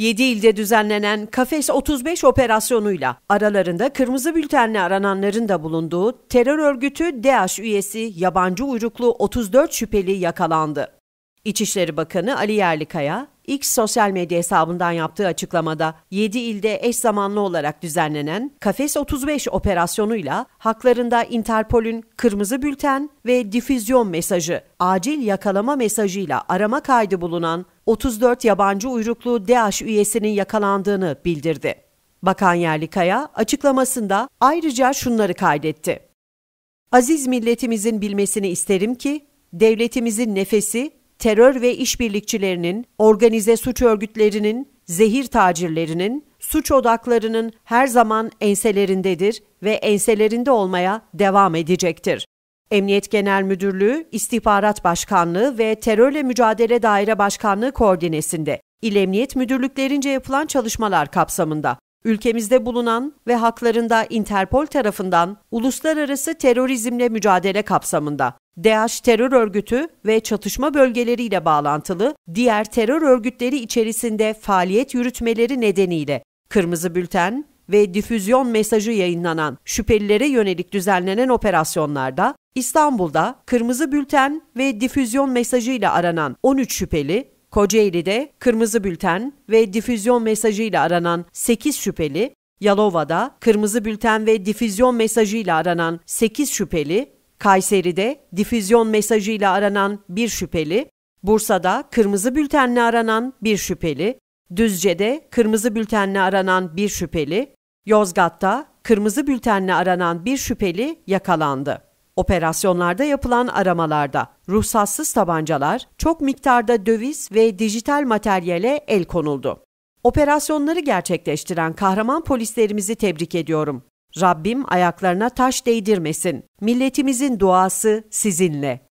7 ilde düzenlenen Kafes 35 operasyonuyla aralarında kırmızı bültenle arananların da bulunduğu terör örgütü DAEŞ üyesi yabancı uyruklu 34 şüpheli yakalandı. İçişleri Bakanı Ali Yerlikaya, X sosyal medya hesabından yaptığı açıklamada 7 ilde eş zamanlı olarak düzenlenen Kafes 35 operasyonuyla haklarında Interpol'ün kırmızı bülten ve difüzyon mesajı, acil yakalama mesajıyla arama kaydı bulunan 34 yabancı uyruklu DAEŞ üyesinin yakalandığını bildirdi. Bakan Yerlikaya açıklamasında ayrıca şunları kaydetti. Aziz milletimizin bilmesini isterim ki devletimizin nefesi terör ve işbirlikçilerinin, organize suç örgütlerinin, zehir tacirlerinin, suç odaklarının her zaman enselerindedir ve enselerinde olmaya devam edecektir. Emniyet Genel Müdürlüğü, İstihbarat Başkanlığı ve Terörle Mücadele Daire Başkanlığı koordinesinde İl Emniyet Müdürlüklerince yapılan çalışmalar kapsamında Ülkemizde bulunan ve haklarında Interpol tarafından uluslararası terörizmle mücadele kapsamında DAEŞ terör örgütü ve çatışma bölgeleriyle bağlantılı diğer terör örgütleri içerisinde faaliyet yürütmeleri nedeniyle kırmızı bülten ve difüzyon mesajı yayınlanan şüphelilere yönelik düzenlenen operasyonlarda İstanbul'da kırmızı bülten ve difüzyon mesajıyla aranan 13 şüpheli Kocaeli'de kırmızı bülten ve difüzyon mesajıyla aranan 8 şüpheli, Yalova'da kırmızı bülten ve difüzyon mesajıyla aranan 8 şüpheli, Kayseri'de difüzyon mesajıyla aranan 1 şüpheli, Bursa'da kırmızı bültenle aranan 1 şüpheli, Düzce'de kırmızı bültenle aranan 1 şüpheli, Yozgat'ta kırmızı bültenle aranan 1 şüpheli yakalandı. Operasyonlarda yapılan aramalarda ruhsatsız tabancalar, çok miktarda döviz ve dijital materyale el konuldu. Operasyonları gerçekleştiren kahraman polislerimizi tebrik ediyorum. Rabbim ayaklarına taş değdirmesin. Milletimizin duası sizinle.